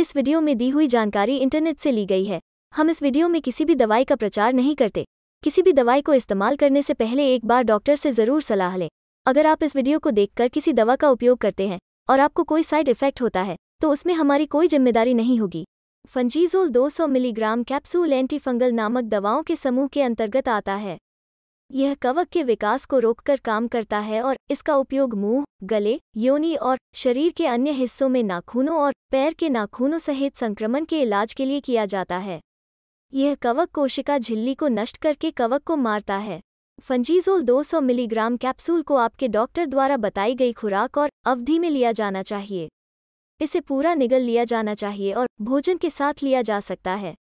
इस वीडियो में दी हुई जानकारी इंटरनेट से ली गई है हम इस वीडियो में किसी भी दवाई का प्रचार नहीं करते किसी भी दवाई को इस्तेमाल करने से पहले एक बार डॉक्टर से ज़रूर सलाह लें अगर आप इस वीडियो को देखकर किसी दवा का उपयोग करते हैं और आपको कोई साइड इफेक्ट होता है तो उसमें हमारी कोई जिम्मेदारी नहीं होगी फंजीजोल 200 मिलीग्राम कैप्सूल एंटीफंगल नामक दवाओं के समूह के अंतर्गत आता है यह कवक के विकास को रोककर काम करता है और इसका उपयोग मुंह, गले योनि और शरीर के अन्य हिस्सों में नाखूनों और पैर के नाखूनों सहित संक्रमण के इलाज के लिए किया जाता है यह कवक कोशिका झिल्ली को नष्ट करके कवक को मारता है फंजीजोल 200 मिलीग्राम कैप्सूल को आपके डॉक्टर द्वारा बताई गई खुराक और अवधि में लिया जाना चाहिए इसे पूरा निगल लिया जाना चाहिए और भोजन के साथ लिया जा सकता है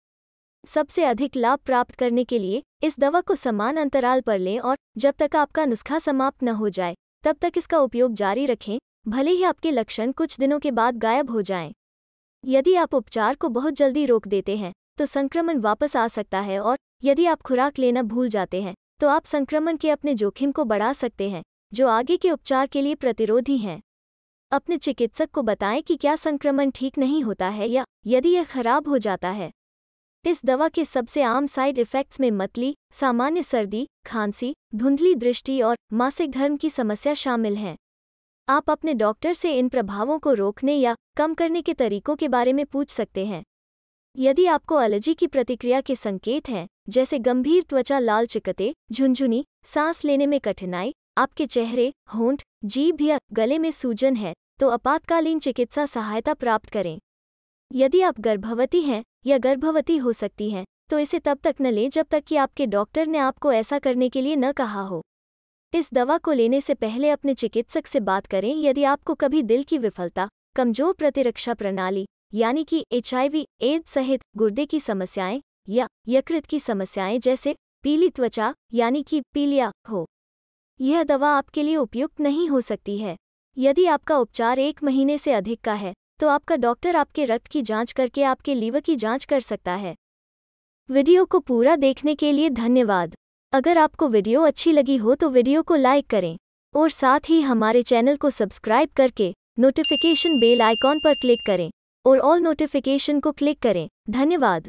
सबसे अधिक लाभ प्राप्त करने के लिए इस दवा को समान अंतराल पर लें और जब तक आपका नुस्खा समाप्त न हो जाए तब तक इसका उपयोग जारी रखें भले ही आपके लक्षण कुछ दिनों के बाद गायब हो जाएं। यदि आप उपचार को बहुत जल्दी रोक देते हैं तो संक्रमण वापस आ सकता है और यदि आप खुराक लेना भूल जाते हैं तो आप संक्रमण के अपने जोखिम को बढ़ा सकते हैं जो आगे के उपचार के लिए प्रतिरोधी हैं अपने चिकित्सक को बताएं कि क्या संक्रमण ठीक नहीं होता है या यदि यह खराब हो जाता है इस दवा के सबसे आम साइड इफ़ेक्ट्स में मतली सामान्य सर्दी खांसी धुंधली दृष्टि और मासिक धर्म की समस्या शामिल हैं आप अपने डॉक्टर से इन प्रभावों को रोकने या कम करने के तरीकों के बारे में पूछ सकते हैं यदि आपको एलर्जी की प्रतिक्रिया के संकेत हैं जैसे गंभीर त्वचा लाल चिकते झुंझुनी सांस लेने में कठिनाई आपके चेहरे होंठ जीभ या गले में सूजन है तो आपातकालीन चिकित्सा सहायता प्राप्त करें यदि आप गर्भवती हैं या गर्भवती हो सकती हैं तो इसे तब तक न लें जब तक कि आपके डॉक्टर ने आपको ऐसा करने के लिए न कहा हो इस दवा को लेने से पहले अपने चिकित्सक से बात करें यदि आपको कभी दिल की विफलता कमजोर प्रतिरक्षा प्रणाली यानी कि एचआईवी आई एड्स सहित गुर्दे की समस्याएं या यकृत की समस्याएं जैसे पीली त्वचा यानी कि पीलिया हो यह दवा आपके लिए उपयुक्त नहीं हो सकती है यदि आपका उपचार एक महीने से अधिक का है तो आपका डॉक्टर आपके रक्त की जांच करके आपके लीवर की जांच कर सकता है वीडियो को पूरा देखने के लिए धन्यवाद अगर आपको वीडियो अच्छी लगी हो तो वीडियो को लाइक करें और साथ ही हमारे चैनल को सब्सक्राइब करके नोटिफिकेशन बेल आइकॉन पर क्लिक करें और ऑल नोटिफिकेशन को क्लिक करें धन्यवाद